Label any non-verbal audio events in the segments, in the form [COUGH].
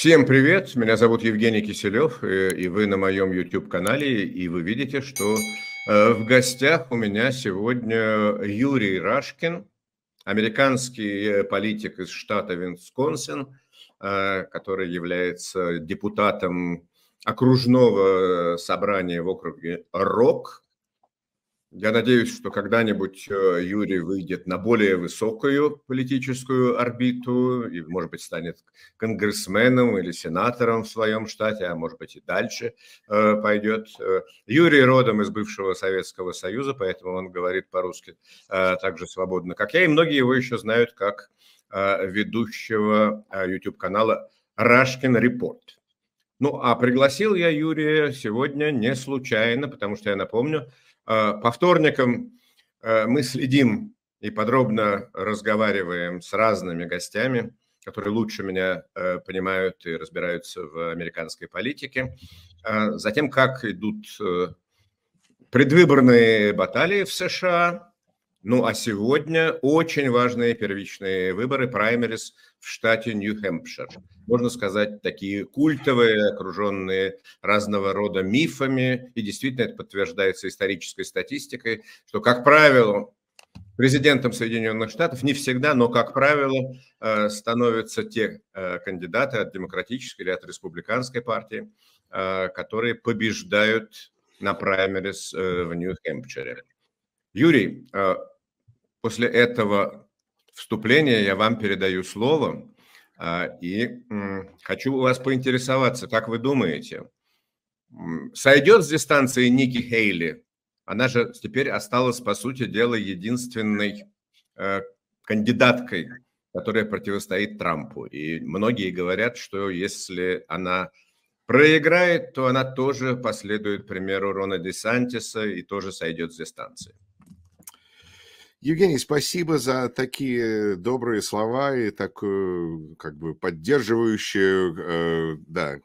Всем привет, меня зовут Евгений Киселев, э, и вы на моем YouTube-канале, и вы видите, что э, в гостях у меня сегодня Юрий Рашкин, американский э, политик из штата Висконсин, который является депутатом окружного собрания в округе РОК, я надеюсь, что когда-нибудь э, Юрий выйдет на более высокую политическую орбиту и, может быть, станет конгрессменом или сенатором в своем штате, а может быть и дальше э, пойдет. Э, Юрий родом из бывшего Советского Союза, поэтому он говорит по-русски так же свободно, как я, и многие его еще знают как ведущего YouTube-канала «Рашкин Репорт». Ну, а пригласил я Юрия сегодня не случайно, потому что я напомню, Э, по вторникам э, мы следим и подробно разговариваем с разными гостями, которые лучше меня э, понимают и разбираются в американской политике. А затем, как идут предвыборные баталии в США, ну а сегодня очень важные первичные выборы, праймерис в штате Нью-Хэмпшир. Можно сказать, такие культовые, окруженные разного рода мифами. И действительно это подтверждается исторической статистикой, что, как правило, президентом Соединенных Штатов не всегда, но, как правило, э, становятся те э, кандидаты от демократической или от республиканской партии, э, которые побеждают на праймерис в Нью-Хэмпшире. Юрий, э, после этого вступления я вам передаю слово. Э, и хочу у вас поинтересоваться, как вы думаете, сойдет с дистанции Ники Хейли? Она же теперь осталась, по сути дела, единственной э, кандидаткой, которая противостоит Трампу. И многие говорят, что если она проиграет, то она тоже последует примеру Рона Десантиса и тоже сойдет с дистанции. Евгений, спасибо за такие добрые слова и такую как бы поддерживающую, э, да,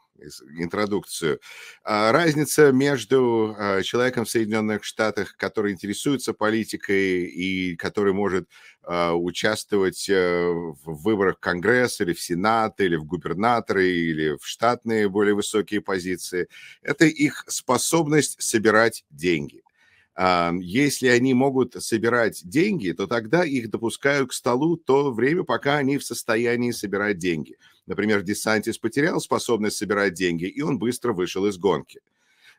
интродукцию. А разница между э, человеком в Соединенных Штатах, который интересуется политикой и который может э, участвовать э, в выборах Конгресса или в Сенат, или в губернаторы, или в штатные более высокие позиции, это их способность собирать деньги. Если они могут собирать деньги, то тогда их допускают к столу то время, пока они в состоянии собирать деньги. Например, Десантис потерял способность собирать деньги, и он быстро вышел из гонки.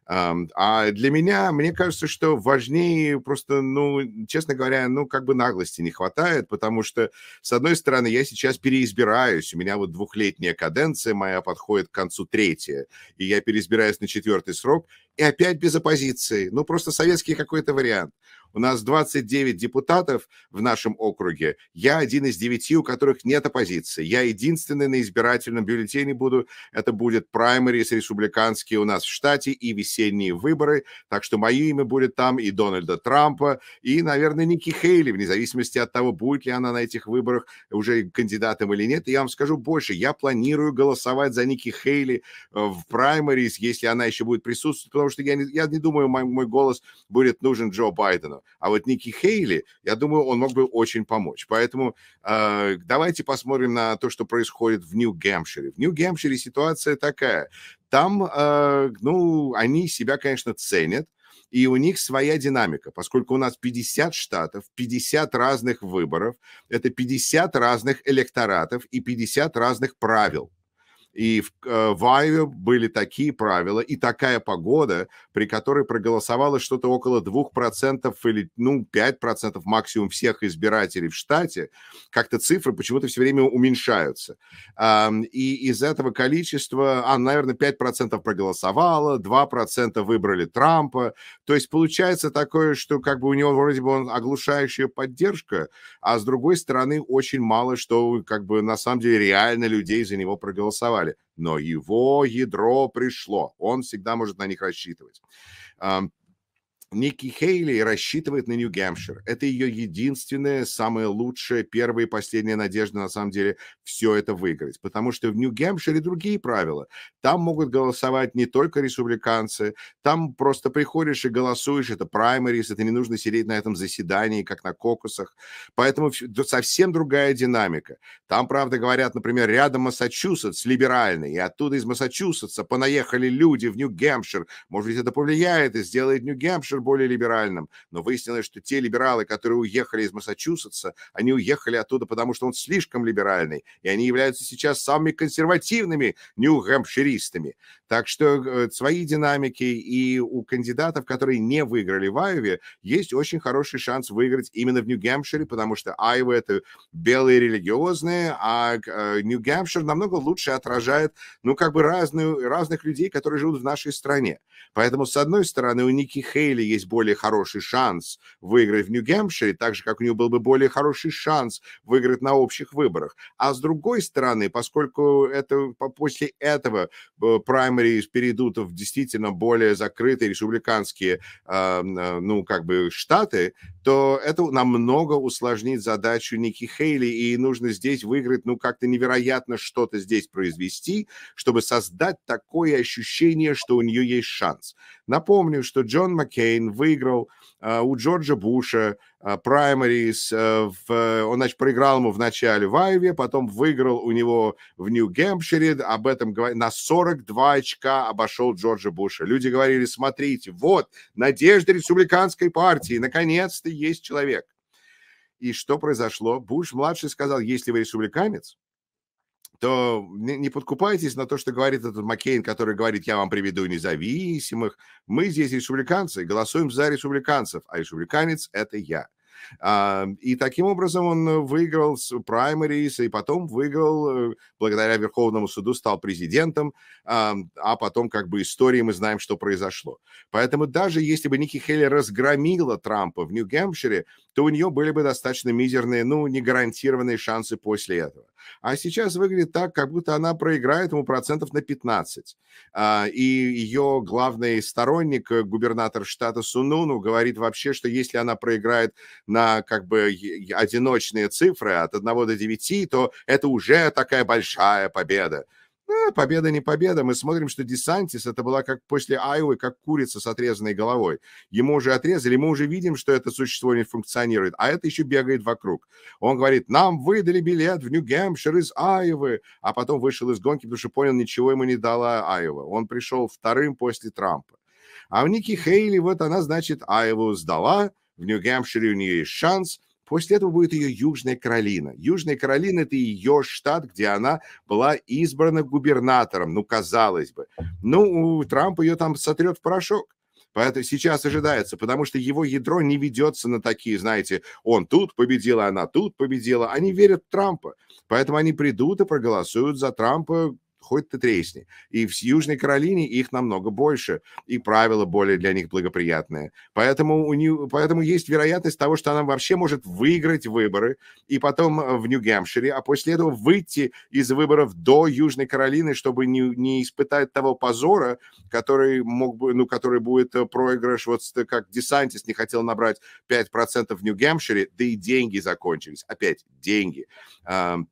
А для меня, мне кажется, что важнее просто, ну, честно говоря, ну, как бы наглости не хватает, потому что, с одной стороны, я сейчас переизбираюсь, у меня вот двухлетняя каденция моя подходит к концу третья, и я переизбираюсь на четвертый срок, и опять без оппозиции, ну, просто советский какой-то вариант. У нас 29 депутатов в нашем округе. Я один из девяти, у которых нет оппозиции. Я единственный на избирательном бюллетене буду. Это будет праймерис республиканские у нас в штате и весенние выборы. Так что мое имя будет там и Дональда Трампа, и, наверное, Ники Хейли, вне зависимости от того, будет ли она на этих выборах уже кандидатом или нет. И я вам скажу больше. Я планирую голосовать за Ники Хейли э, в праймерис, если она еще будет присутствовать, потому что я не, я не думаю, мой, мой голос будет нужен Джо Байдену. Байдена. А вот Ники Хейли, я думаю, он мог бы очень помочь. Поэтому э, давайте посмотрим на то, что происходит в Нью-Гэмпшире. В Нью-Гэмпшире ситуация такая. Там, э, ну, они себя, конечно, ценят, и у них своя динамика, поскольку у нас 50 штатов, 50 разных выборов, это 50 разных электоратов и 50 разных правил. И в, э, в Айве были такие правила и такая погода, при которой проголосовало что-то около 2% или ну, 5% максимум всех избирателей в штате. Как-то цифры почему-то все время уменьшаются. и из этого количества, а, наверное, 5% проголосовало, 2% выбрали Трампа. То есть получается такое, что как бы у него вроде бы он оглушающая поддержка, а с другой стороны очень мало, что как бы на самом деле реально людей за него проголосовали далее. Но его ядро пришло. Он всегда может на них рассчитывать. Ники Хейли рассчитывает на Нью-Гэмпшир. Это ее единственная, самая лучшая, первая и последняя надежда, на самом деле, все это выиграть. Потому что в Нью-Гэмпшире другие правила. Там могут голосовать не только республиканцы, там просто приходишь и голосуешь, это праймерис, это не нужно сидеть на этом заседании, как на кокусах. Поэтому совсем другая динамика. Там, правда, говорят, например, рядом Массачусетс либеральный, и оттуда из Массачусетса понаехали люди в Нью-Гэмпшир. Может быть, это повлияет и сделает Нью-Гэмпшир более либеральным. Но выяснилось, что те либералы, которые уехали из Массачусетса, они уехали оттуда, потому что он слишком либеральный, и они являются сейчас самыми консервативными нью-гэмпширистами. Так что э, свои динамики и у кандидатов, которые не выиграли в Айове, есть очень хороший шанс выиграть именно в Нью-Гэмпшире, потому что Айва — это белые религиозные, а э, Нью-Гэмпшир намного лучше отражает, ну, как бы разную, разных людей, которые живут в нашей стране. Поэтому, с одной стороны, у Ники Хейли есть более хороший шанс выиграть в Нью-Гэмпшире, так же, как у нее был бы более хороший шанс выиграть на общих выборах. А с другой стороны, поскольку это, после этого э, праймари перейдут в действительно более закрытые республиканские, а, э, ну, как бы, штаты, то это намного усложнит задачу Ники Хейли, и нужно здесь выиграть, ну, как-то невероятно что-то здесь произвести, чтобы создать такое ощущение, что у нее есть шанс. Напомню, что Джон Маккей Клейн выиграл а, у Джорджа Буша а, праймарис, э, в, он, значит, проиграл ему вначале в Айве, потом выиграл у него в Нью-Гэмпшире, об этом на 42 очка обошел Джорджа Буша. Люди говорили, смотрите, вот, надежда республиканской партии, наконец-то есть человек. И что произошло? Буш-младший сказал, если вы республиканец, то не подкупайтесь на то, что говорит этот Маккейн, который говорит, я вам приведу независимых. Мы здесь республиканцы, голосуем за республиканцев, а республиканец – это я. А, и таким образом он выиграл с праймерис, и потом выиграл, э, благодаря Верховному суду стал президентом, а, а потом как бы истории мы знаем, что произошло. Поэтому даже если бы Ники Хелли разгромила Трампа в Нью-Гэмпшире, то у нее были бы достаточно мизерные, ну, не гарантированные шансы после этого а сейчас выглядит так, как будто она проиграет ему процентов на 15. А, и ее главный сторонник, э, губернатор штата Сунуну, говорит вообще, что если она проиграет на как бы одиночные цифры от 1 до 9, то это уже такая большая победа. Э, победа не победа. Мы смотрим, что Десантис это была как после Айвы, как курица с отрезанной головой. Ему уже отрезали, мы уже видим, что это существо не функционирует, а это еще бегает вокруг. Он говорит, нам выдали билет в Нью-Гэмпшир из Айвы, а потом вышел из гонки, потому что понял, ничего ему не дала Айва. Он пришел вторым после Трампа. А в Ники Хейли, вот она, значит, Айву сдала, в Нью-Гэмпшире у нее есть шанс, После этого будет ее Южная Каролина. Южная Каролина – это ее штат, где она была избрана губернатором, ну, казалось бы. Ну, Трамп ее там сотрет в порошок. Поэтому сейчас ожидается, потому что его ядро не ведется на такие, знаете, он тут победила, она тут победила. Они верят в Трампа. Поэтому они придут и проголосуют за Трампа хоть ты тресни. И в Южной Каролине их намного больше, и правила более для них благоприятные. Поэтому, у нее, поэтому есть вероятность того, что она вообще может выиграть выборы, и потом э, в Нью-Гэмпшире, а после этого выйти из выборов до Южной Каролины, чтобы не, не испытать того позора, который, мог бы, ну, который будет э, проигрыш, вот как Десантис не хотел набрать 5% в Нью-Гэмпшире, да и деньги закончились. Опять, деньги. Um,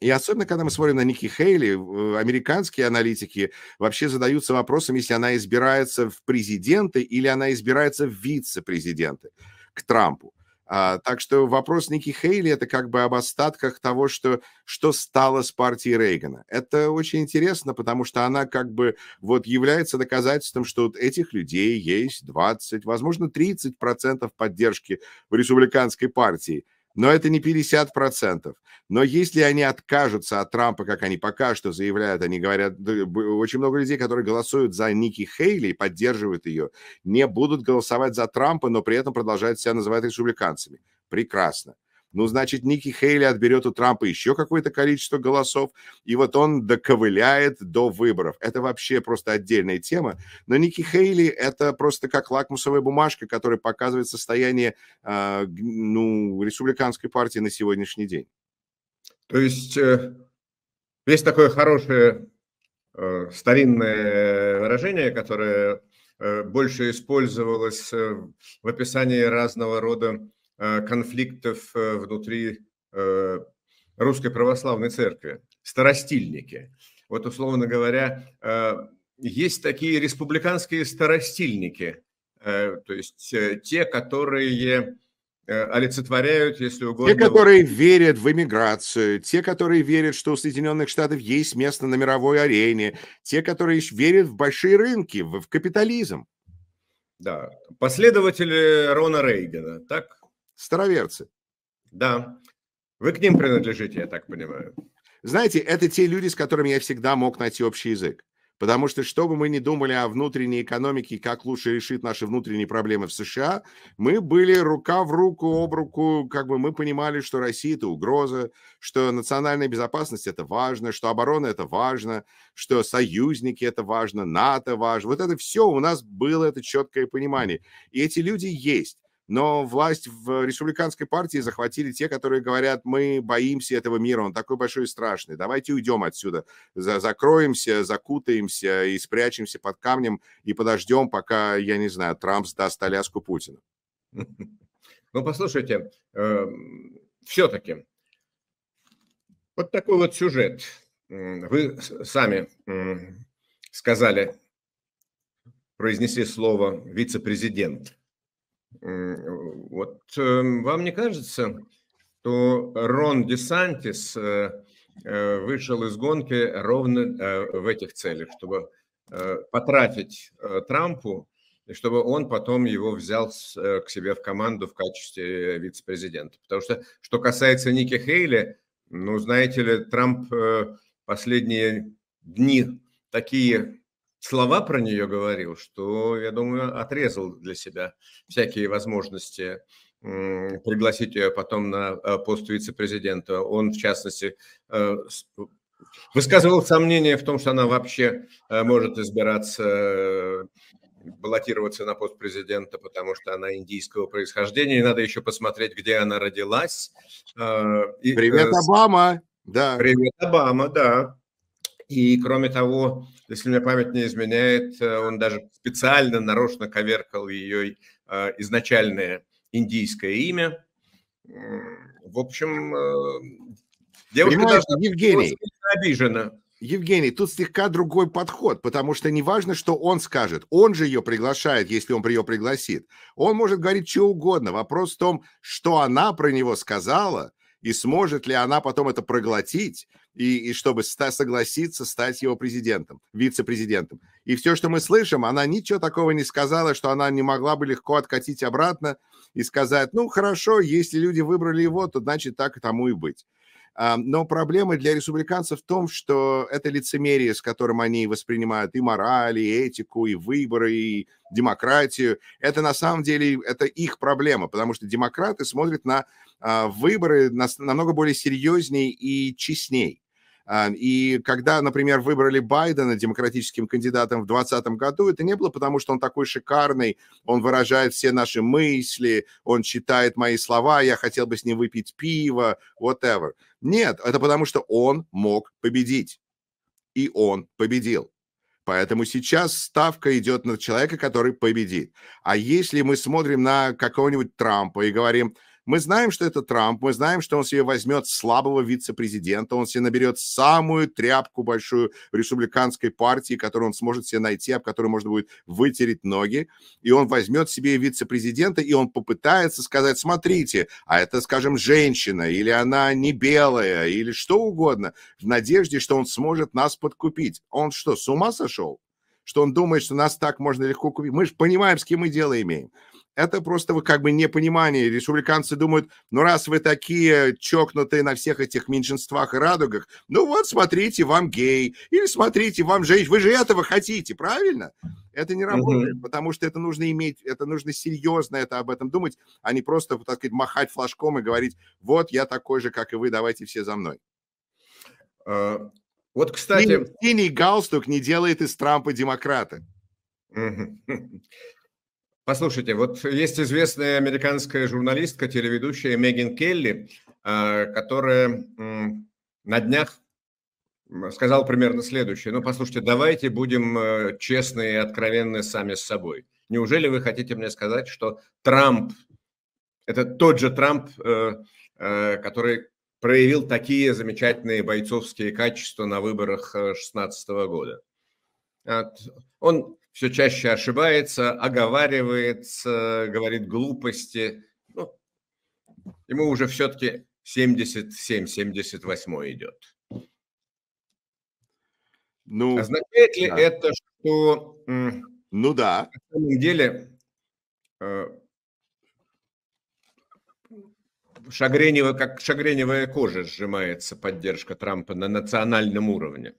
и особенно, когда мы смотрим на Ники Хейли, э, американские аналитики вообще задаются вопросом, если она избирается в президенты или она избирается в вице-президенты к Трампу. А, так что вопрос Ники Хейли это как бы об остатках того, что, что стало с партией Рейгана. Это очень интересно, потому что она как бы вот является доказательством, что вот этих людей есть 20, возможно, 30% поддержки в республиканской партии но это не 50%. Но если они откажутся от Трампа, как они пока что заявляют, они говорят, очень много людей, которые голосуют за Ники Хейли и поддерживают ее, не будут голосовать за Трампа, но при этом продолжают себя называть республиканцами. Прекрасно ну, значит, Ники Хейли отберет у Трампа еще какое-то количество голосов, и вот он доковыляет до выборов. Это вообще просто отдельная тема. Но Ники Хейли – это просто как лакмусовая бумажка, которая показывает состояние, э, ну, республиканской партии на сегодняшний день. То есть э, есть такое хорошее э, старинное выражение, которое э, больше использовалось э, в описании разного рода Э, конфликтов э, внутри э, Русской Православной Церкви, старостильники. Вот, условно говоря, есть такие республиканские старостильники, то есть те, которые олицетворяют, если угодно... Те, которые верят в эмиграцию, те, которые верят, что у Соединенных Штатов есть место на мировой арене, те, которые верят в большие рынки, в капитализм. Да, последователи Рона Рейгана, так? староверцы. Да. Вы к ним принадлежите, я так понимаю. Знаете, это те люди, с которыми я всегда мог найти общий язык. Потому что, что бы мы ни думали о внутренней экономике и как лучше решить наши внутренние проблемы в США, мы были рука в руку, об руку, как бы мы понимали, что Россия – это угроза, что национальная безопасность – это важно, что оборона – это важно, что союзники – это важно, НАТО – важно. Вот это все у нас было это четкое понимание. И эти люди есть но власть в республиканской партии захватили те, которые говорят, мы боимся этого мира, он такой большой и страшный, давайте уйдем отсюда, закроемся, закутаемся и спрячемся под камнем и подождем, пока, я не знаю, Трамп сдаст Аляску Путину. [LAUGHS] Ну, послушайте, эм, все-таки вот такой вот сюжет. Вы сами сказали, произнесли слово вице-президент – Э, вот эм, вам не кажется, что Рон Десантис э, э, вышел из гонки ровно в этих целях, чтобы потратить Трампу, и чтобы он потом его взял к себе в команду в качестве вице-президента. Потому что, что касается Ники Хейли, ну, знаете ли, Трамп последние дни такие слова про нее говорил, что, я думаю, отрезал для себя всякие возможности пригласить ее потом на э, пост вице-президента. Он, в частности, э, э, высказывал сомнения в том, что она вообще может избираться, баллотироваться на пост президента, потому что она индийского происхождения. И надо еще посмотреть, где она родилась. Привет, И, Обама! Да. Привет, Обама, да. И, кроме того, если мне память не изменяет, э, он даже специально нарочно коверкал ее э, изначальное индийское имя. В общем, э, девушка даже Евгений, обижена. Евгений, тут слегка другой подход, потому что не важно, что он скажет, он же ее приглашает, если он ее пригласит. Он может говорить что угодно. Вопрос в том, что она про него сказала, и сможет ли она потом это проглотить, и, и чтобы ста- согласиться стать его президентом, вице-президентом. И все, что мы слышим, она ничего такого не сказала, что она не могла бы легко откатить обратно и сказать, ну хорошо, если люди выбрали его, то значит так и тому и быть. А, но проблема для республиканцев в том, что это лицемерие, с которым они воспринимают и мораль, и этику, и выборы, и демократию. Это на самом деле это их проблема, потому что демократы смотрят на а, выборы намного более серьезней и честней. И когда, например, выбрали Байдена демократическим кандидатом в 2020 году, это не было потому, что он такой шикарный, он выражает все наши мысли, он читает мои слова, я хотел бы с ним выпить пиво, whatever. Нет, это потому, что он мог победить. И он победил. Поэтому сейчас ставка идет на человека, который победит. А если мы смотрим на какого-нибудь Трампа и говорим, мы знаем, что это Трамп, мы знаем, что он себе возьмет слабого вице-президента, он себе наберет самую тряпку большую в республиканской партии, которую он сможет себе найти, об которой можно будет вытереть ноги, и он возьмет себе вице-президента, и он попытается сказать, смотрите, а это, скажем, женщина, или она не белая, или что угодно, в надежде, что он сможет нас подкупить. Он что, с ума сошел? что он думает, что нас так можно легко купить. Мы же понимаем, с кем мы дело имеем это просто как бы непонимание. Республиканцы думают, ну раз вы такие чокнутые на всех этих меньшинствах и радугах, ну вот смотрите, вам гей, или смотрите, вам женщина, вы же этого хотите, правильно? Это не работает, mm-hmm. потому что это нужно иметь, это нужно серьезно это об этом думать, а не просто, так сказать, махать флажком и говорить, вот я такой же, как и вы, давайте все за мной. Uh, вот, кстати... Синий, синий галстук не делает из Трампа демократа. [LAUGHS] Послушайте, вот есть известная американская журналистка, телеведущая Меган Келли, а, которая на днях сказала примерно следующее. Ну, послушайте, давайте будем э, честны и откровенны сами с собой. Неужели вы хотите мне сказать, что Трамп, это тот же Трамп, э, э, который проявил такие замечательные бойцовские качества на выборах 2016 года? Он все чаще ошибается, оговаривается, говорит глупости. Ну, ему уже все-таки 77-78 идет. Ну, Означает ли да. это, что... Ну да. На самом деле э, шагреневая, как шагреневая кожа сжимается поддержка Трампа на национальном уровне.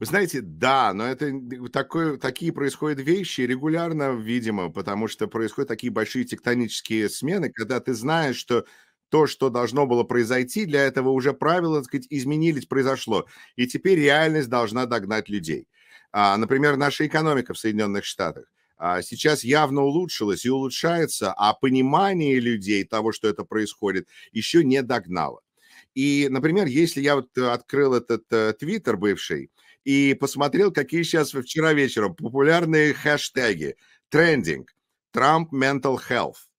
Вы знаете, да, но это такое, такие происходят вещи регулярно, видимо, потому что происходят такие большие тектонические смены, когда ты знаешь, что то, что должно было произойти, для этого уже правила, так сказать, изменились, произошло. И теперь реальность должна догнать людей. А, например, наша экономика в Соединенных Штатах а, сейчас явно улучшилась и улучшается, а понимание людей того, что это происходит, еще не догнало. И, например, если я вот открыл этот э, твиттер бывший, и посмотрел, какие сейчас вчера вечером популярные хэштеги. Трендинг. Трамп Mental Health.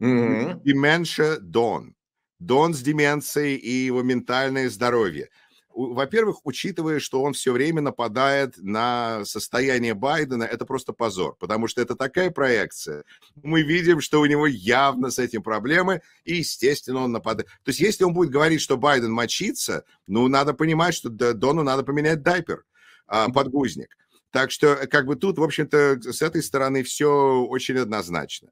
Mm-hmm. Дон. Дон с деменцией и его ментальное здоровье. Во-первых, учитывая, что он все время нападает на состояние Байдена, это просто позор, потому что это такая проекция. Мы видим, что у него явно с этим проблемы, и, естественно, он нападает. То есть, если он будет говорить, что Байден мочится, ну, надо понимать, что Дону надо поменять дайпер. А, подгузник. Так что, э, как бы тут, в общем-то, с этой стороны все очень однозначно.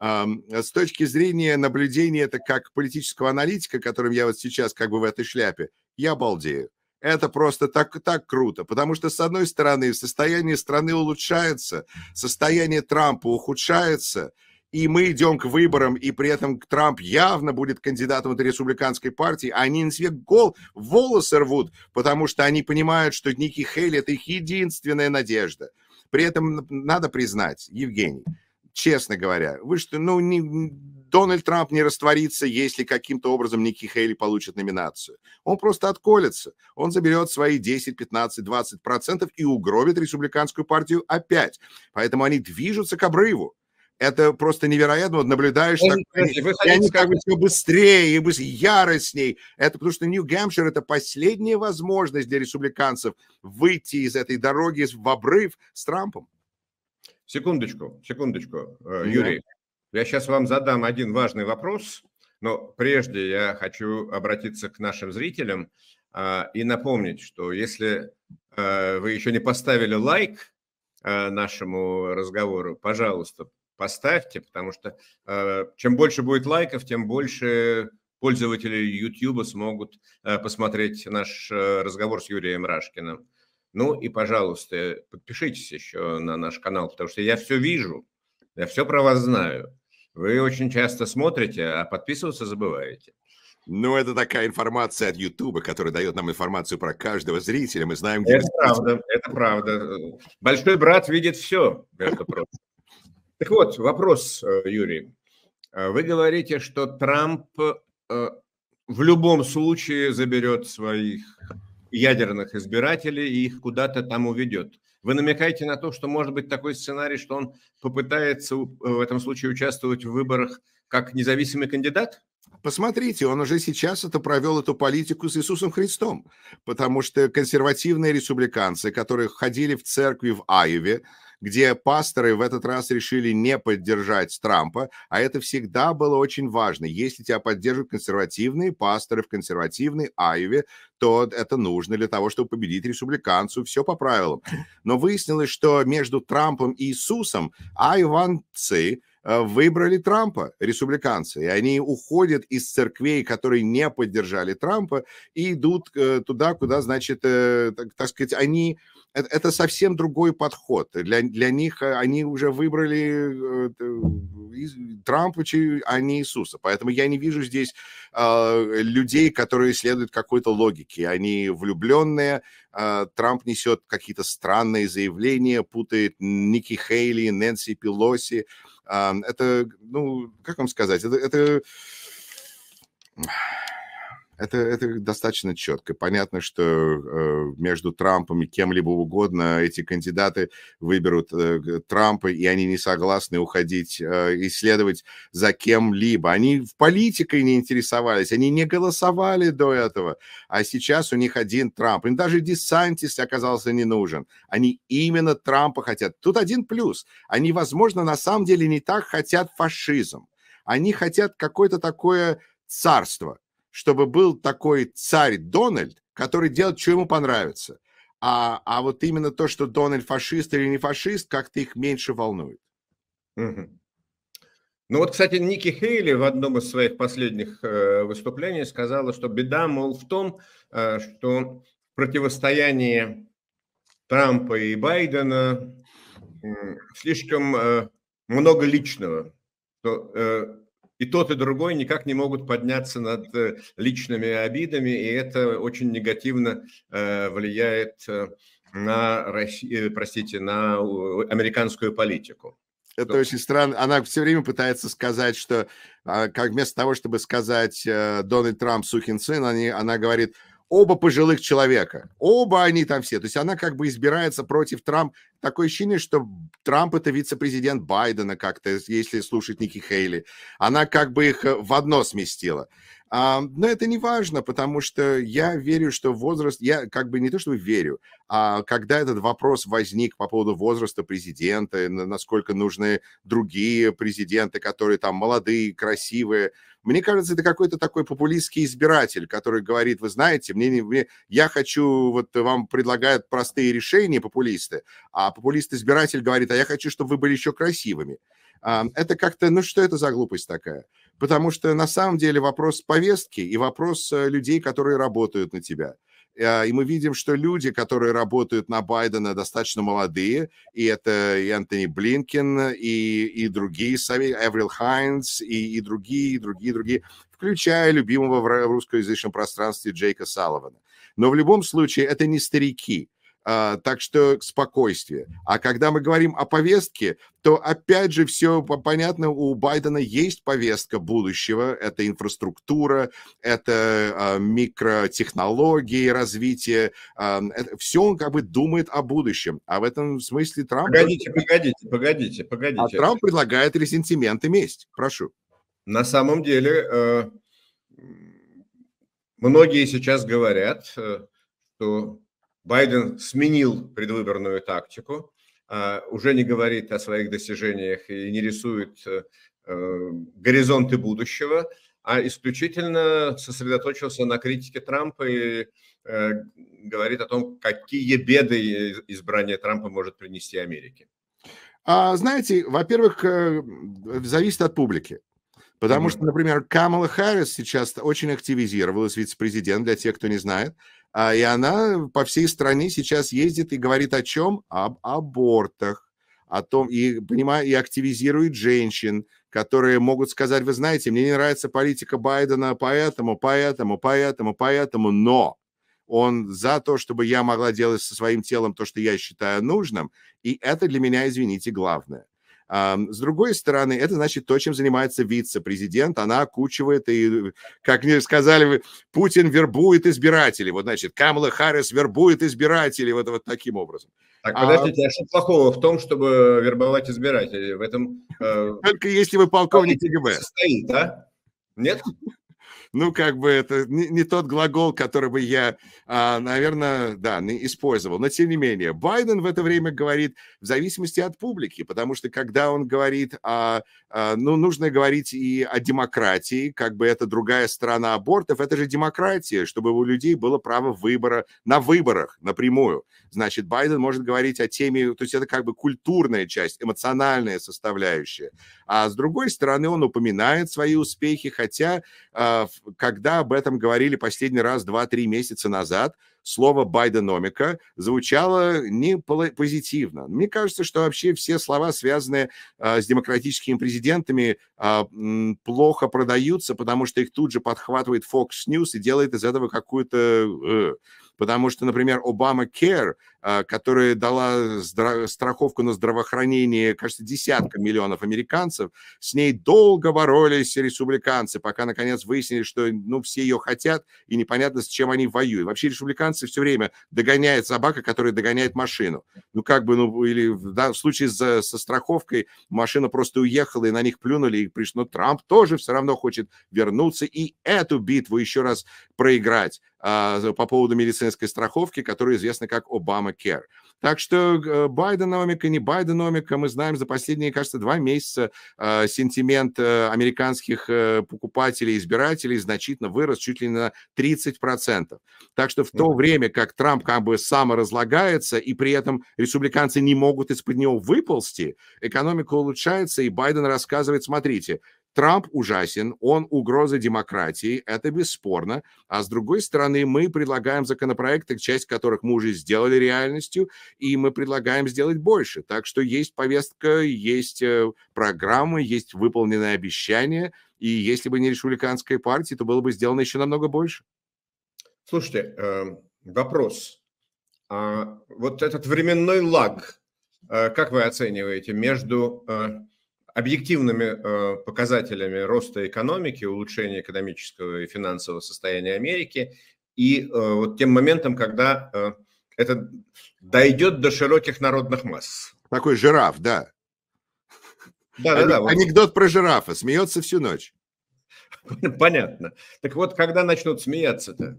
Э, с точки зрения наблюдения это как политического аналитика, которым я вот сейчас как бы в этой шляпе, я балдею. Это просто так, так круто, потому что, с одной стороны, состояние страны улучшается, состояние Трампа ухудшается – и мы идем к выборам, и при этом Трамп явно будет кандидатом от республиканской партии, они на себе гол, волосы рвут, потому что они понимают, что Ники Хейли – это их единственная надежда. При этом надо признать, Евгений, честно говоря, вы что, ну, не, Дональд Трамп не растворится, если каким-то образом Ники Хейли получит номинацию. Он просто отколется. Он заберет свои 10, 15, 20 процентов и угробит республиканскую партию опять. Поэтому они движутся к обрыву это просто невероятно. Вот наблюдаешь, так, вы они как бы все быстрее и быстрее, яростней. Это потому что Нью-Гэмпшир – это последняя возможность для республиканцев выйти из этой дороги в обрыв с Трампом. Секундочку, секундочку, э, Юрий. Я сейчас вам задам один важный вопрос, но прежде я хочу обратиться к нашим зрителям а, и напомнить, что если э, вы еще не поставили лайк э, нашему разговору, пожалуйста, поставьте, потому что э, чем больше будет лайков, тем больше пользователи YouTube смогут э, посмотреть наш э, разговор с Юрием Рашкиным. Ну и, пожалуйста, подпишитесь еще на наш канал, потому что я все вижу, я все про вас знаю. Вы очень часто смотрите, а подписываться забываете. Ну, это такая информация от Ютуба, которая дает нам информацию про каждого зрителя. Мы знаем, где... Это правда, это правда. Большой брат видит все, между прочим. Так вот, вопрос, э, Юрий. Э, вы говорите, что Трамп э, в любом случае заберет своих ядерных избирателей и их куда-то там уведет. Вы намекаете на то, что может быть такой сценарий, что он попытается в этом случае участвовать в выборах как независимый кандидат? Посмотрите, он уже сейчас это провел эту политику с Иисусом Христом, потому что консервативные республиканцы, которые ходили в церкви в Айове, где пасторы в этот раз решили не поддержать Трампа, а это всегда было очень важно. Если тебя поддерживают консервативные пасторы в консервативной Айве, то это нужно для того, чтобы победить республиканцу, все по правилам. Но выяснилось, что между Трампом и Иисусом айванцы э, выбрали Трампа, республиканцы, и они уходят из церквей, которые не поддержали Трампа, и идут э, туда, куда, значит, э, так, так сказать, они это, это совсем другой подход. Для, для них э, они уже выбрали э, Трампа, а не Иисуса. Поэтому я не вижу здесь э, людей, которые следуют какой-то логике. Они влюбленные. Э, Трамп несет какие-то странные заявления, путает Ники Хейли, Нэнси Пелоси. Э, это, ну, как вам сказать, это... это это, это достаточно четко. Понятно, что э, между Трампом и кем-либо угодно эти кандидаты выберут э, Трампа, и они не согласны уходить э, и следовать за кем-либо. Они в политикой не интересовались, они не голосовали до этого, а сейчас у них один Трамп. Им даже Десантис оказался не нужен. Они именно Трампа хотят. Тут один плюс. Они, возможно, на самом деле не так хотят фашизм. Они хотят какое-то такое царство, чтобы был такой царь Дональд, который делает, что ему понравится. А, а вот именно то, что Дональд фашист или не фашист, как-то их меньше волнует. Угу. Ну вот, кстати, Ники Хейли в одном из своих последних э, выступлений сказала, что беда, мол, в том, э, что противостояние Трампа и Байдена э, слишком много личного. Что, э, и тот, и другой никак не могут подняться над э, личными обидами, и это очень негативно э, влияет э, на, Россию, простите, на американскую политику. Это очень странно. Она все время пытается сказать, что а, как вместо того, чтобы сказать Дональд Трамп сукин сын, она говорит – оба пожилых человека. Оба они там все. То есть она как бы избирается против Трампа. Такое ощущение, что Трамп это вице-президент Байдена как-то, если слушать Ники Хейли. Она как бы их э, в одно сместила. А, но это не важно, потому что я верю, что возраст... Я как бы не то, что верю, а когда этот вопрос возник по поводу возраста президента, насколько нужны другие президенты, которые там молодые, красивые, мне кажется, это какой-то такой популистский избиратель, который говорит, вы знаете, мне, не, мне я хочу, вот вам предлагают простые решения популисты, а популист-избиратель говорит, а я хочу, чтобы вы были еще красивыми. А, это как-то, ну что это за глупость такая? Потому что на самом деле вопрос повестки и вопрос э, людей, которые работают на тебя – а, и мы видим, что люди, которые работают на Байдена, достаточно молодые. И это и Антони Блинкин, и, и другие советы, Эврил Хайнс, и, и другие, и другие, и другие, включая любимого в русскоязычном пространстве Джейка Салливана. Но в любом случае это не старики а, так что спокойствие. А когда мы говорим о повестке, то опять же все понятно, у Байдена есть повестка будущего. Это инфраструктура, это а, микротехнологии, развитие. А, все он как бы думает о будущем. А в этом смысле Трамп... Погодите, погодите, погодите, погодите. А Трамп предлагает ресентимент и месть. Прошу. На самом деле, э, многие сейчас говорят, э, что Байден сменил предвыборную тактику, а, уже не говорит о своих достижениях и не рисует э, э, горизонты будущего, а исключительно сосредоточился на критике Трампа и э, говорит о том, какие беды избрание Трампа может принести Америке. А, знаете, во-первых, зависит от публики. Потому mm-hmm. что, например, Камала Харрис сейчас очень активизировалась, вице-президент, для тех, кто не знает. А, и она по всей стране сейчас ездит и говорит о чем? Об абортах, о том, и, понимаю, и активизирует женщин, которые могут сказать, вы знаете, мне не нравится политика Байдена, поэтому, поэтому, поэтому, поэтому, но он за то, чтобы я могла делать со своим телом то, что я считаю нужным, и это для меня, извините, главное. С другой стороны, это значит то, чем занимается вице-президент. Она окучивает и, как мне сказали вы, Путин вербует избирателей. Вот, значит, Камала Харрис вербует избирателей вот, вот таким образом. Так, а подождите, а, а что плохого в том, чтобы вербовать избирателей? В этом... Э... Только если вы полковник КГБ. Состоит, а? Нет? ну, как бы это не, не тот глагол, который бы я, а, наверное, да, не использовал. Но, тем не менее, Байден в это время говорит в зависимости от публики, потому что, когда он говорит, о, а, а, ну, нужно говорить и о демократии, как бы это другая сторона абортов, это же демократия, чтобы у людей было право выбора на выборах напрямую. Значит, Байден может говорить о теме, то есть это как бы культурная часть, эмоциональная составляющая. А с другой стороны, он упоминает свои успехи, хотя а, когда об этом говорили последний раз 2-3 месяца назад, слово «байденомика» звучало не позитивно. Мне кажется, что вообще все слова, связанные а, с демократическими президентами, а, плохо продаются, потому что их тут же подхватывает Fox News и делает из этого какую-то... Э, Потому что, например, Обама Care, а, которая дала страховку на здравоохранение, кажется, десятка миллионов американцев, с ней долго боролись республиканцы, пока, наконец, выяснили, что ну, все ее хотят, и непонятно, с чем они воюют. Вообще республиканцы все время догоняют собака, которая догоняет машину. Ну, как бы, ну, или в, да, в случае за, со страховкой машина просто уехала, и на них плюнули, и пришло. Но Трамп тоже все равно хочет вернуться и эту битву еще раз проиграть. А, по поводу медицинской страховки, которая известна как Обама Obamacare. Так что Байденомика, не Байденомика, мы знаем за последние, кажется, два месяца а, сентимент э, американских э, покупателей, избирателей значительно вырос чуть ли не на 30%. Так что в то время, как Трамп как бы саморазлагается, и при этом республиканцы не могут из-под него выползти, экономика улучшается, и Байден рассказывает, смотрите, Трамп ужасен, он угроза демократии, это бесспорно. А с другой стороны, мы предлагаем законопроекты, часть которых мы уже сделали реальностью, и мы предлагаем сделать больше. Так что есть повестка, есть э, программы, есть выполненные обещания. И если бы не республиканской партии, то было бы сделано еще намного больше. Слушайте, э, вопрос. А вот этот временной лаг, э, как вы оцениваете между объективными э, показателями роста экономики, улучшения экономического и финансового состояния Америки и э, вот тем моментом, когда э, это дойдет до широких народных масс. Такой жираф, да. Да, да, да. Анекдот про жирафа. Смеется всю ночь. [LAUGHS] Понятно. Так вот, когда начнут смеяться-то?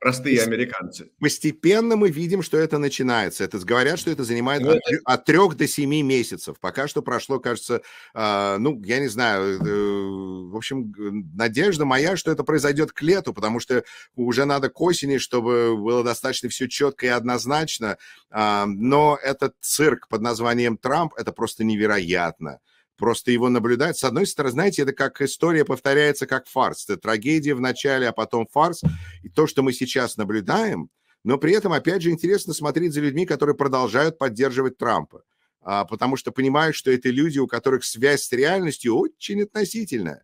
Простые американцы. Постепенно мы видим, что это начинается. Это говорят, что это занимает ну, от, это... от 3 до семи месяцев. Пока что прошло, кажется, э, ну, я не знаю. Э, в общем, надежда моя, что это произойдет к лету, потому что уже надо к осени, чтобы было достаточно все четко и однозначно. Э, но этот цирк под названием Трамп, это просто невероятно просто его наблюдать. С одной стороны, знаете, это как история повторяется как фарс. Это трагедия в начале, а потом фарс. И то, что мы сейчас наблюдаем, но при этом, опять же, интересно смотреть за людьми, которые продолжают поддерживать Трампа, а, потому что понимают, что это люди, у которых связь с реальностью очень относительная.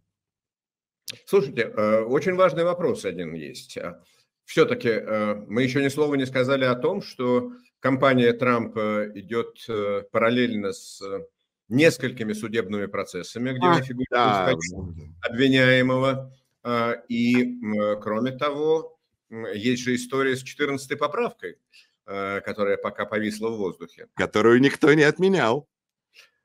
Слушайте, э, очень важный вопрос один есть. А, Все-таки э, мы еще ни слова не сказали о том, что кампания Трампа идет э, параллельно с несколькими судебными процессами, где а, фигурирует да. обвиняемого. А, и, кроме того, есть же история с 14 поправкой, а, которая пока повисла в воздухе. Которую никто не отменял.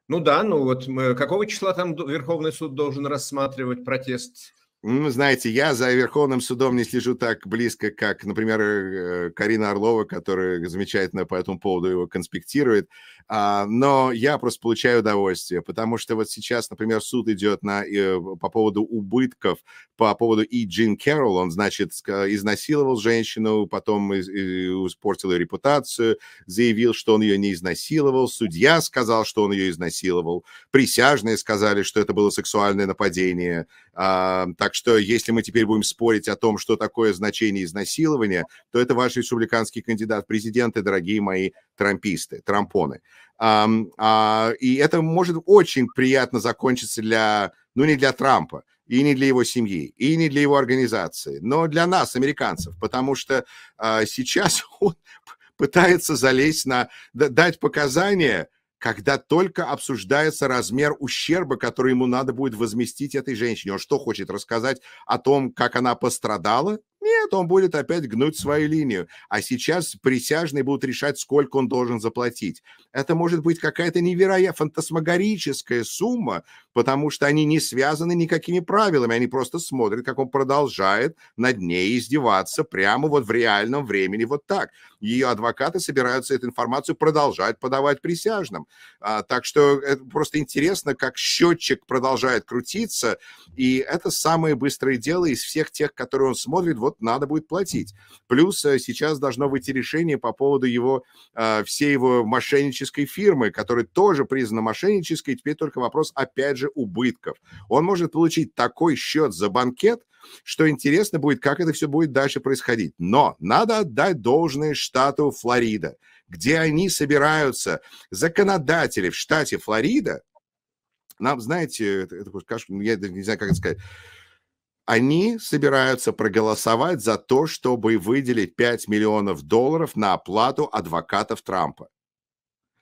Ну да, ну вот какого числа там Верховный суд должен рассматривать протест? Ну, знаете, я за Верховным судом не слежу так близко, как, например, э, Карина Орлова, которая замечательно по этому поводу его конспектирует. А, но я просто получаю удовольствие, потому что вот сейчас, например, суд идет на, э, по поводу убытков, по поводу и Джин Кэрролл, он, значит, изнасиловал женщину, потом испортил ее репутацию, заявил, что он ее не изнасиловал, судья сказал, что он ее изнасиловал, присяжные сказали, что это было сексуальное нападение, а, так что если мы теперь будем спорить о том, что такое значение изнасилования, то это ваш республиканский кандидат президенты, дорогие мои трамписты, трампоны. А, а, и это может очень приятно закончиться для, ну не для Трампа, и не для его семьи, и не для его организации, но для нас, американцев, потому что а, сейчас [LAUGHS] он пытается залезть на, дать показания, когда только обсуждается размер ущерба, который ему надо будет возместить этой женщине. Он что хочет рассказать о том, как она пострадала? Нет, он будет опять гнуть свою линию. А сейчас присяжные будут решать, сколько он должен заплатить. Это может быть какая-то невероятная фантасмагорическая сумма, потому что они не связаны никакими правилами. Они просто смотрят, как он продолжает над ней издеваться прямо вот в реальном времени вот так. Ее адвокаты собираются эту информацию продолжать подавать присяжным. А, так что это просто интересно, как счетчик продолжает крутиться. И это самое быстрое дело из всех тех, которые он смотрит. Вот надо будет платить. Плюс э, сейчас должно выйти решение по поводу его, э, всей его мошеннической фирмы, которая тоже признана мошеннической, теперь только вопрос, опять же, убытков. Он может получить такой счет за банкет, что интересно будет, как это все будет дальше происходить. Но надо отдать должное штату Флорида, где они собираются, законодатели в штате Флорида, нам, знаете, это, я не знаю, как это сказать, они собираются проголосовать за то, чтобы выделить 5 миллионов долларов на оплату адвокатов Трампа.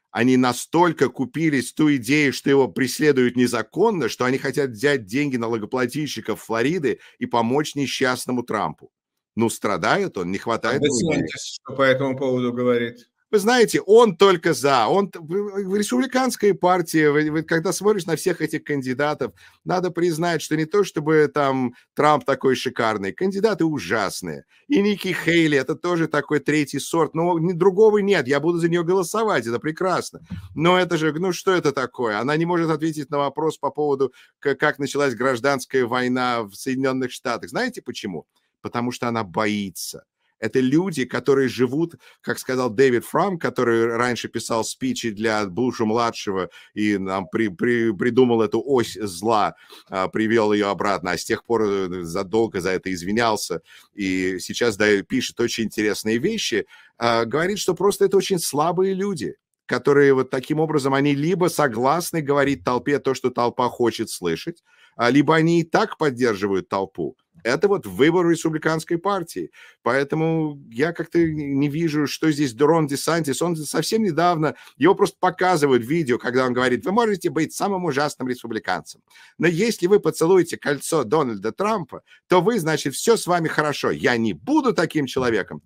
Они настолько купились ту идею, что его преследуют незаконно, что они хотят взять деньги налогоплательщиков Флориды и помочь несчастному Трампу. Ну, страдает он, не хватает. А Десантис что по этому поводу говорит? вы знаете, он только за. Он в республиканской партии, вы, вы, когда смотришь на всех этих кандидатов, надо признать, что не то чтобы там Трамп такой шикарный, кандидаты ужасные. И Ники Хейли это тоже такой третий сорт. Но ни другого нет. Я буду за нее голосовать, это прекрасно. Но это же, ну что это такое? Она не может ответить на вопрос по поводу, как началась гражданская война в Соединенных Штатах. Знаете почему? Потому что она боится это люди, которые живут, как сказал Дэвид Фрам, который раньше писал спичи для Буша-младшего и нам при, при, придумал эту ось зла, а, привел ее обратно, а с тех пор э, задолго за это извинялся. И сейчас да, пишет очень интересные вещи. А, говорит, что просто это очень слабые люди которые вот таким образом, они либо согласны говорить толпе то, что толпа хочет слышать, а, либо они и так поддерживают толпу. Это вот выбор республиканской партии. Поэтому я как-то не вижу, что здесь Дерон Десантис. Он совсем недавно, его просто показывают в видео, когда он говорит, вы можете быть самым ужасным республиканцем. Но если вы поцелуете кольцо Дональда Трампа, то вы, значит, все с вами хорошо. Я не буду таким человеком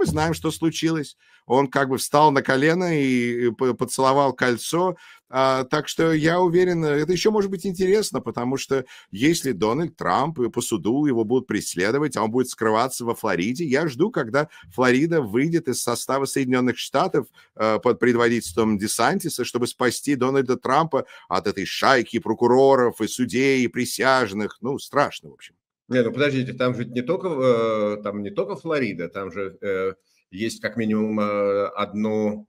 мы знаем, что случилось. Он как бы встал на колено и поцеловал кольцо. А, так что я уверен, это еще может быть интересно, потому что если Дональд Трамп по суду его будут преследовать, а он будет скрываться во Флориде, я жду, когда Флорида выйдет из состава Соединенных Штатов а, под предводительством Десантиса, чтобы спасти Дональда Трампа от этой шайки прокуроров и судей, и присяжных. Ну, страшно, в общем. Не, ну подождите, там же не только, э, там не только Флорида, там же э, есть как минимум э, одно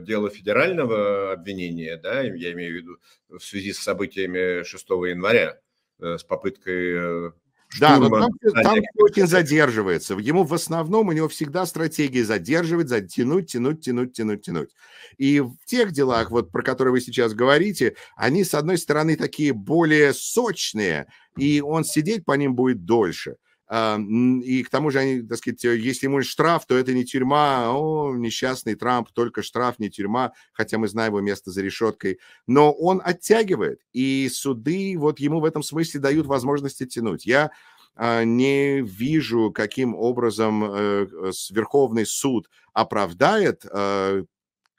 дело федерального обвинения, да, я имею в виду в связи с событиями 6 января, с попыткой да, но там, там Путин задерживается. Ему в основном, у него всегда стратегия задерживать, затянуть, тянуть, тянуть, тянуть, тянуть. И в тех делах, вот про которые вы сейчас говорите, они, с одной стороны, такие более сочные, и он сидеть по ним будет дольше – а, и к тому же, они, так сказать, э, если ему штраф, то это не тюрьма. О, несчастный Трамп, только штраф, не тюрьма, хотя мы знаем его место за решеткой. Но он оттягивает, и суды вот ему в этом смысле дают возможность оттянуть. Я а, не вижу, каким образом э, э, Верховный суд оправдает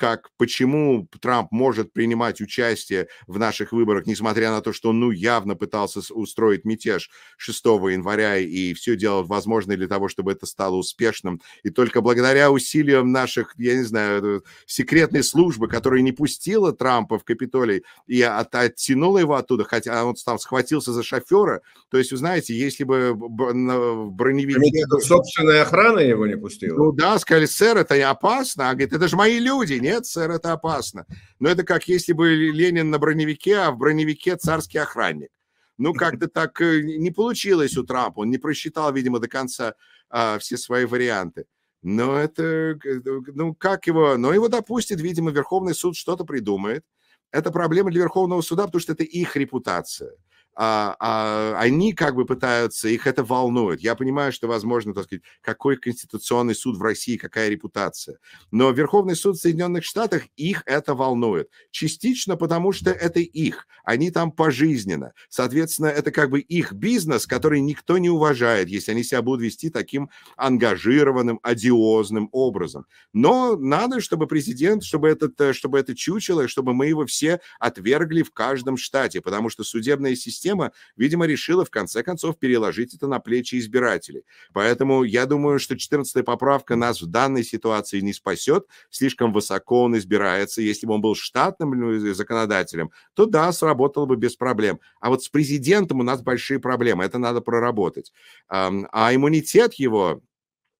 как почему Трамп может принимать участие в наших выборах, несмотря на то, что он ну, явно пытался устроить мятеж 6 января и все делал возможное для того, чтобы это стало успешным. И только благодаря усилиям наших, я не знаю, э, секретной службы, которая не пустила Трампа в Капитолий и от, оттянула его оттуда, хотя он там схватился за шофера. То есть, вы знаете, если бы броневик Собственная охрана его не пустила? Ну да, сказали, сэр, это опасно. А говорит, это же мои люди, не нет, сэр, это опасно. Но это как если бы Ленин на броневике, а в броневике царский охранник. Ну, [LAUGHS] как-то так э, не получилось у Трампа. Он не просчитал, видимо, до конца а, все свои варианты. Но это, ну, ну, как его, но его допустит, видимо, Верховный суд что-то придумает. Это проблема для Верховного суда, потому что это их репутация а, а они как бы пытаются, их это волнует. Я понимаю, что, возможно, так сказать, какой конституционный суд в России, какая репутация. Но Верховный суд в Соединенных Штатах, их это волнует. Частично потому, что это их. Они там пожизненно. Соответственно, это как бы их бизнес, который никто не уважает, если они себя будут вести таким ангажированным, одиозным образом. Но надо, чтобы президент, чтобы, этот, э, чтобы это чучело, чтобы мы его все отвергли в каждом штате, потому что судебная система система, видимо, решила в конце концов переложить это на плечи избирателей. Поэтому я думаю, что 14-я поправка нас в данной ситуации не спасет. Слишком высоко он избирается. Если бы он был штатным ну, законодателем, то да, сработало бы без проблем. А вот с президентом у нас большие проблемы. Это надо проработать. А иммунитет его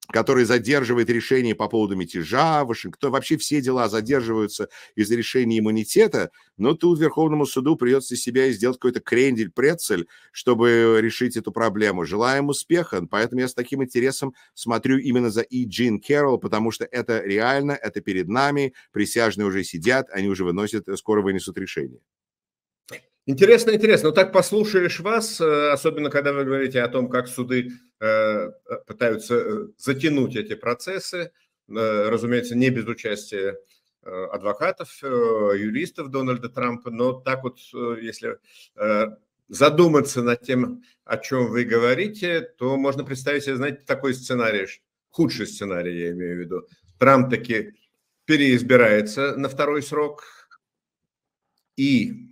который задерживает решение по поводу мятежа, Вашингтон, вообще все дела задерживаются из-за решения иммунитета, но тут Верховному суду придется себя и сделать какой-то крендель-прецель, чтобы решить эту проблему. Желаем успеха, поэтому я с таким интересом смотрю именно за И. Джин Кэрролл, потому что это реально, это перед нами, присяжные уже сидят, они уже выносят, скоро вынесут решение. Интересно, интересно. Ну так послушаешь вас, э, особенно когда вы говорите о том, как суды э, э, пытаются затянуть эти процессы, разумеется, не без участия адвокатов, юристов Дональда Трампа, но так вот, если задуматься над тем, о чем вы говорите, то можно представить себе, знаете, такой сценарий, худший сценарий, я имею в виду. Трамп таки переизбирается на второй срок, и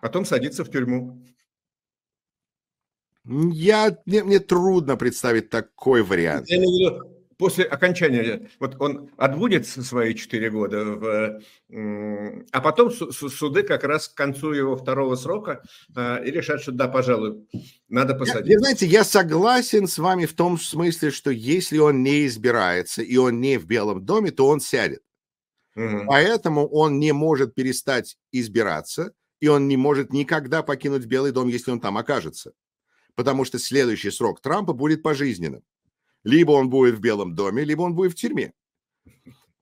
а потом садится в тюрьму. Я, мне, мне трудно представить такой вариант. Я имею в после окончания, вот он отбудет свои 4 года, в, а потом суды как раз к концу его второго срока э, и решат, что да, пожалуй, надо посадить. Я, я, знаете, я согласен с вами в том смысле, что если он не избирается и он не в Белом доме, то он сядет. Угу. Поэтому он не может перестать избираться, и он не может никогда покинуть Белый дом, если он там окажется, потому что следующий срок Трампа будет пожизненным. Либо он будет в Белом доме, либо он будет в тюрьме.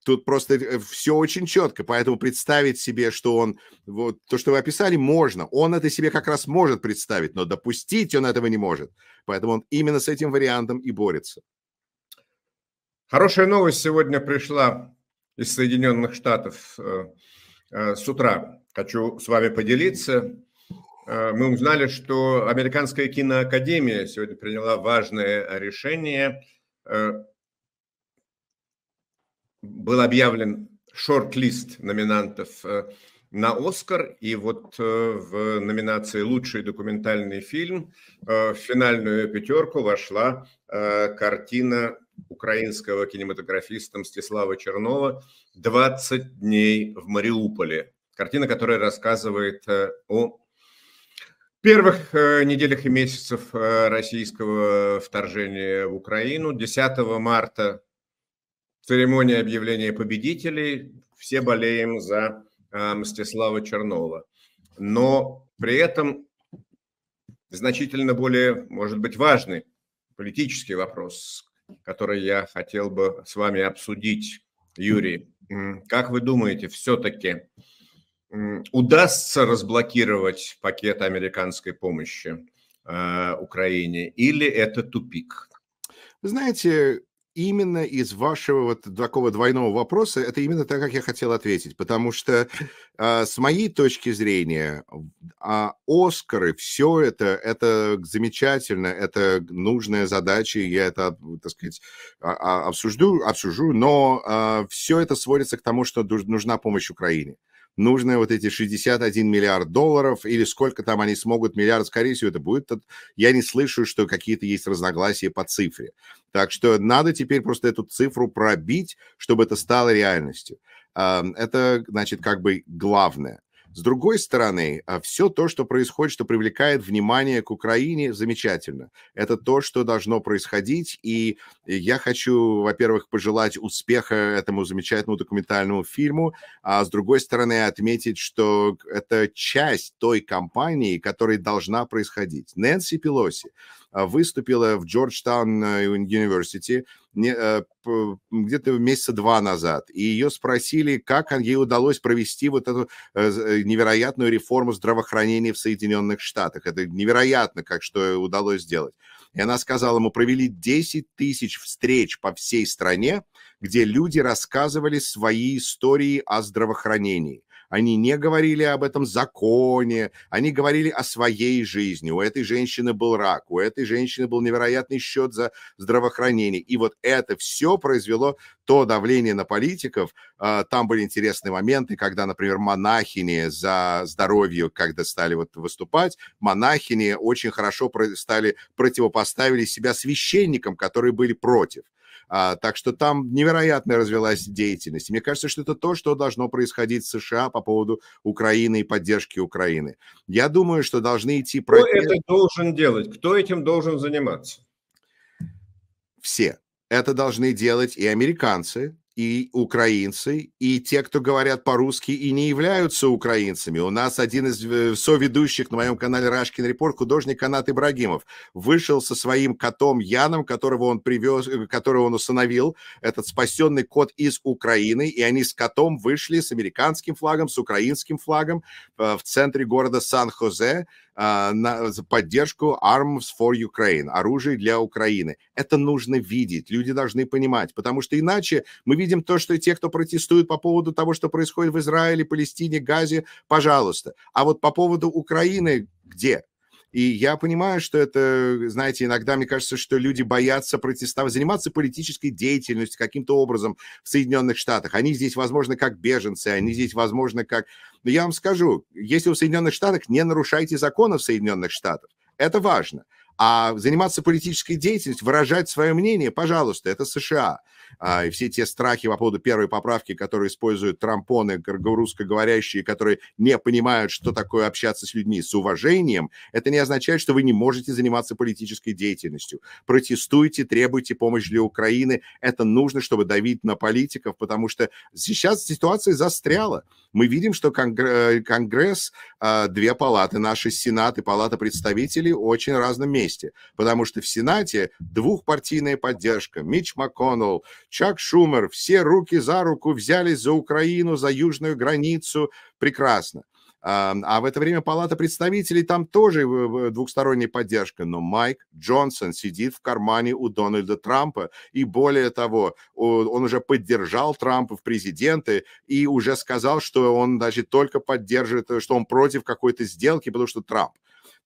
Тут просто э, все очень четко, поэтому представить себе, что он, вот то, что вы описали, можно. Он это себе как раз может представить, но допустить он этого не может. Поэтому он именно с этим вариантом и борется. Хорошая новость сегодня пришла из Соединенных Штатов э, э, с утра хочу с вами поделиться. Э, мы узнали, что Американская киноакадемия сегодня приняла важное решение. Э, был объявлен шорт-лист номинантов э, на Оскар. И вот в номинации «Лучший документальный фильм» в финальную пятерку вошла картина украинского кинематографиста Мстислава Чернова «20 дней в Мариуполе». Картина, которая рассказывает э, о первых э, неделях и месяцев э, российского вторжения в Украину. 10 марта церемония объявления победителей. Все болеем за Мстислава Чернова. Но при этом значительно более, может быть, важный политический вопрос, который я хотел бы с вами обсудить, Юрий. Как вы думаете, все-таки удастся разблокировать пакет американской помощи э, Украине, или это тупик? Вы знаете, именно из вашего вот такого двойного вопроса, это именно так, как я хотел ответить, потому что э, с моей точки зрения, а Оскары, все это, это замечательно, это нужная задача, я это, так сказать, а, а, обсужду, обсужу, но э, все это сводится к тому, что нужна помощь Украине нужно вот эти 61 миллиард долларов, или сколько там они смогут, миллиард, скорее всего, это будет. Я не слышу, что какие-то есть разногласия по цифре. Так что надо теперь просто эту цифру пробить, чтобы это стало реальностью. Это, значит, как бы главное. С другой стороны, а, все то, что происходит, что привлекает внимание к Украине, замечательно. Это то, что должно происходить, и я хочу, во-первых, пожелать успеха этому замечательному документальному фильму, а с другой стороны, отметить, что это часть той кампании, которая должна происходить. Нэнси Пелоси а, выступила в Джорджтаун э, Университи Э, где-то месяца два назад, и ее спросили, как ей удалось провести вот эту э, э, невероятную реформу здравоохранения в Соединенных Штатах. Это невероятно, как что удалось сделать. И она сказала, мы провели 10 тысяч встреч по всей стране, где люди рассказывали свои истории о здравоохранении они не говорили об этом законе, они говорили о своей жизни. У этой женщины был рак, у этой женщины был невероятный счет за здравоохранение. И вот это все произвело то давление на политиков. А, там были интересные моменты, когда, например, монахини за здоровье, когда стали вот выступать, монахини очень хорошо стали противопоставили себя священникам, которые были против. А, так что там невероятно развелась деятельность. мне кажется, что это то, что должно происходить в США по поводу Украины и поддержки Украины. Я думаю, что должны идти... Кто это должен делать? Кто этим должен заниматься? Все. Это должны делать и американцы, и украинцы, и те, кто говорят по-русски и не являются украинцами. У нас один из э, соведущих на моем канале Рашкин Репорт, художник Канат Ибрагимов, вышел со своим котом Яном, которого он привез, э, которого он установил, этот спасенный кот из Украины, и они с котом вышли с американским флагом, с украинским флагом э, в центре города Сан-Хозе, на поддержку Arms for Ukraine, оружие для Украины. Это нужно видеть, люди должны понимать, потому что иначе мы видим видим то, что те, кто протестуют по поводу того, что происходит в Израиле, Палестине, Газе, пожалуйста. А вот по поводу Украины где? И я понимаю, что это, знаете, иногда мне кажется, что люди боятся протестовать, заниматься политической деятельностью каким-то образом в Соединенных Штатах. Они здесь, возможно, как беженцы, они здесь, возможно, как... Но я вам скажу, если в Соединенных Штатах, не нарушайте законов Соединенных Штатов. Это важно. А заниматься политической деятельностью, выражать свое мнение, пожалуйста, это США. А, и все те страхи по поводу первой поправки, которые используют трампоны русскоговорящие, которые не понимают, что такое общаться с людьми с уважением, это не означает, что вы не можете заниматься политической деятельностью. Протестуйте, требуйте помощи для Украины. Это нужно, чтобы давить на политиков, потому что сейчас ситуация застряла. Мы видим, что э, Конгресс, а, две палаты, наши Сенат и Палата представителей очень разном месте, потому что в Сенате двухпартийная поддержка. Мич МакКоннелл, Чак Шумер, все руки за руку взялись за Украину, за южную границу. Прекрасно. А, а в это время Палата представителей там тоже э, э, двухсторонняя поддержка. Но Майк Джонсон сидит в кармане у Дональда Трампа. И более того, он уже поддержал Трампа в президенты и уже сказал, что он даже только поддерживает, э, что он против какой-то сделки, потому что Трамп.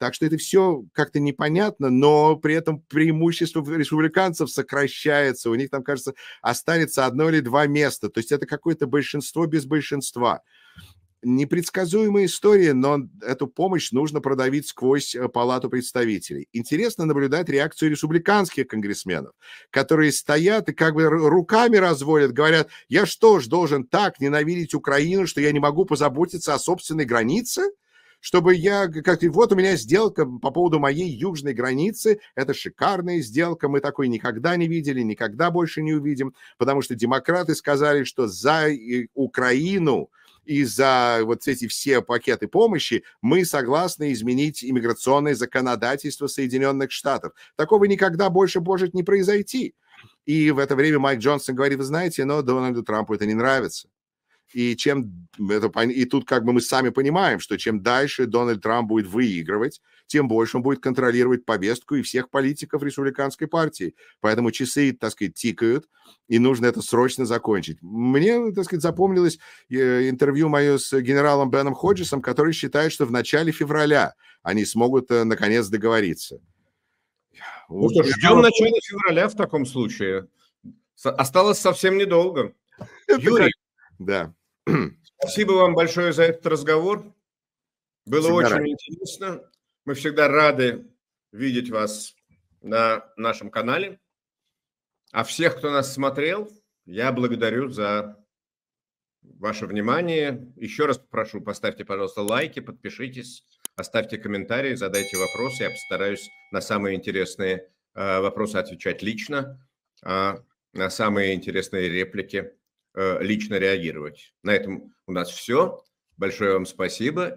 Так что это все как-то непонятно, но при этом преимущество республиканцев сокращается. У них там, кажется, останется одно или два места. То есть это какое-то большинство без большинства непредсказуемая история, но эту помощь нужно продавить сквозь э, палату представителей. Интересно наблюдать реакцию республиканских конгрессменов, которые стоят и как бы руками разводят, говорят, я что ж должен так ненавидеть Украину, что я не могу позаботиться о собственной границе? чтобы я, как вот у меня сделка по поводу моей южной границы, это шикарная сделка, мы такой никогда не видели, никогда больше не увидим, потому что демократы сказали, что за э, Украину и за вот эти все пакеты помощи мы согласны изменить иммиграционное законодательство Соединенных Штатов. Такого никогда больше может не произойти. И в это время Майк Джонсон говорит, вы знаете, но Дональду Трампу это не нравится. И, чем это, и тут как бы мы сами понимаем, что чем дальше Дональд Трамп будет выигрывать, тем больше он будет контролировать повестку и всех политиков республиканской партии. Поэтому часы, так сказать, тикают, и нужно это срочно закончить. Мне, так сказать, запомнилось э, интервью мое с генералом Беном Ходжесом, который считает, что в начале февраля они смогут, э, наконец, договориться. Ну что, ждем начала февраля в таком случае. Осталось совсем недолго. Юрий. Да. Спасибо вам большое за этот разговор. Было всегда очень рад. интересно. Мы всегда рады видеть вас на нашем канале. А всех, кто нас смотрел, я благодарю за ваше внимание. Еще раз прошу, поставьте, пожалуйста, лайки, подпишитесь, оставьте комментарии, задайте вопросы. Я постараюсь на самые интересные э, вопросы отвечать лично, а на самые интересные реплики Э, лично реагировать. На этом у нас все. Большое вам спасибо.